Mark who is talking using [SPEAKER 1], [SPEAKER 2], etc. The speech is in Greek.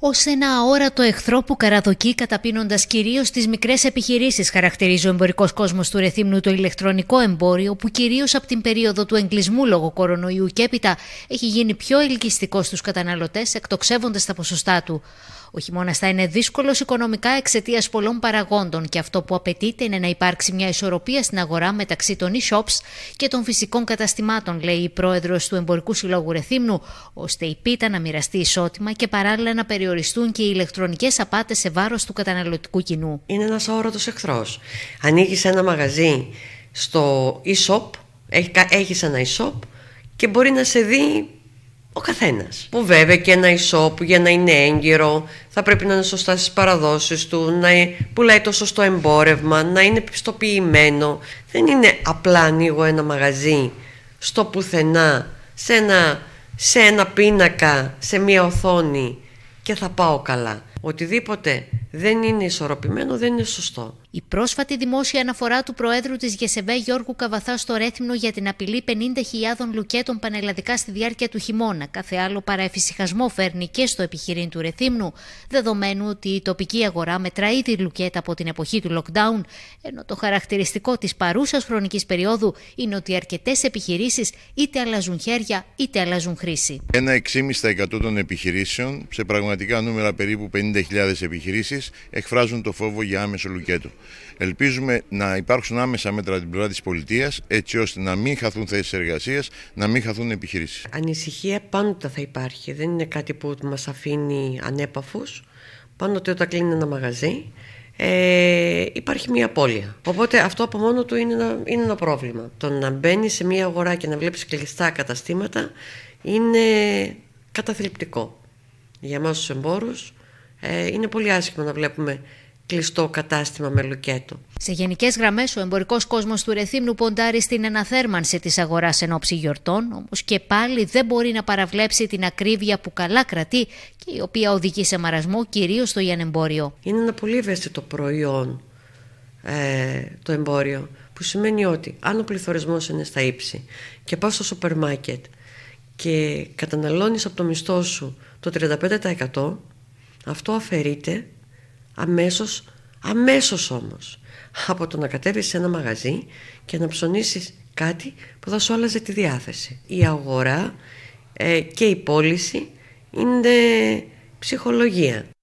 [SPEAKER 1] Ως ένα αόρατο εχθρό που καραδοκεί καταπίνοντας κυρίως τις μικρές επιχειρήσεις, χαρακτηρίζει ο εμπορικός κόσμος του Ρεθύμνου το ηλεκτρονικό εμπόριο, που κυρίως από την περίοδο του εγκλισμού λόγω κορονοϊού και έπειτα έχει γίνει πιο ελκυστικό στους καταναλωτές, εκτοξεύοντας τα ποσοστά του. Ο χειμώνας θα είναι δύσκολος οικονομικά εξαιτίας πολλών παραγόντων και αυτό που απαιτείται είναι να υπάρξει μια ισορροπία στην αγορά μεταξύ των e-shops και των φυσικών καταστημάτων, λέει η πρόεδρος του Εμπορικού Συλλόγου Ρεθύμνου, ώστε η πίτα να μοιραστεί ισότιμα και παράλληλα να περιοριστούν και οι ηλεκτρονικές απάτες σε βάρος του καταναλωτικού κοινού. Είναι ένας αόρατο εχθρός.
[SPEAKER 2] Ανοίγει ένα μαγαζί στο e-shop, έχει ένα e-shop και μπορεί να σε δει ο καθένας. Που βέβαια και ένα που για να είναι έγκυρο θα πρέπει να είναι σωστά στις παραδόσεις του, να ε, πουλάει το σωστό εμπόρευμα, να είναι πιστοποιημένο. Δεν είναι απλά ανοίγω ένα μαγαζί στο πουθενά, σε ένα, σε ένα πίνακα, σε μία οθόνη και θα πάω καλά. Οτιδήποτε δεν είναι ισορροπημένο δεν είναι σωστό. Η
[SPEAKER 1] πρόσφατη δημόσια αναφορά του Προέδρου της Γεσεβέ Γιώργου Καβαθά στο Ρέθυμνο για την απειλή 50.000 λουκέτων πανελλαδικά στη διάρκεια του χειμώνα, κάθε άλλο παρά φέρνει και στο επιχειρήν του Ρεθύμνου, δεδομένου ότι η τοπική αγορά μετράει ήδη λουκέτα από την εποχή του lockdown, ενώ το χαρακτηριστικό της παρούσας χρονικής περίοδου είναι ότι αρκετές επιχειρήσεις είτε αλλάζουν χέρια είτε αλλάζουν χρήση.
[SPEAKER 3] Ένα 6,5% των επιχειρήσεων, σε πραγματικά νούμερα περίπου 50.000 επιχειρήσεις, εκφράζουν το φόβο για άμεσο λουκέτο. Ελπίζουμε να υπάρξουν άμεσα μέτρα την πλευρά της πολιτείας, έτσι ώστε να μην χαθούν θέσεις εργασίας, να μην χαθούν επιχειρήσεις.
[SPEAKER 2] Ανησυχία πάντοτε θα υπάρχει. Δεν είναι κάτι που μας αφήνει ανέπαφους. Πάντοτε όταν κλείνει ένα μαγαζί, ε, υπάρχει μια απώλεια. Οπότε αυτό από μόνο του είναι ένα, είναι ένα πρόβλημα. Το να μπαίνεις σε μια αγορά και να βλέπεις κλειστά καταστήματα είναι καταθλιπτικό. Για εμάς τους εμπόρους ε, είναι πολύ άσχημο να βλέπουμε κλειστό κατάστημα με λουκέτο.
[SPEAKER 1] Σε γενικές γραμμές, ο εμπορικός κόσμος του Ρεθύμνου ποντάρει στην αναθέρμανση της αγοράς εν ώψη γιορτών, όμως και πάλι δεν μπορεί να παραβλέψει την ακρίβεια που καλά κρατεί και η οποία οδηγεί σε μαρασμό κυρίως στο εμπόριο.
[SPEAKER 2] Είναι ένα πολύ ευαίσθητο προϊόν ε, το εμπόριο, που σημαίνει ότι αν ο πληθωρισμός είναι στα ύψη και πας στο σούπερ μάρκετ και καταναλώνεις από το μισθό σου το 35%, αυτό αφαιρείται αμέσως, αμέσως όμως από το να κατέβεις σε ένα μαγαζί και να ψωνίσεις κάτι που θα σου άλλαζε τη διάθεση. Η αγορά ε, και η πώληση είναι ψυχολογία.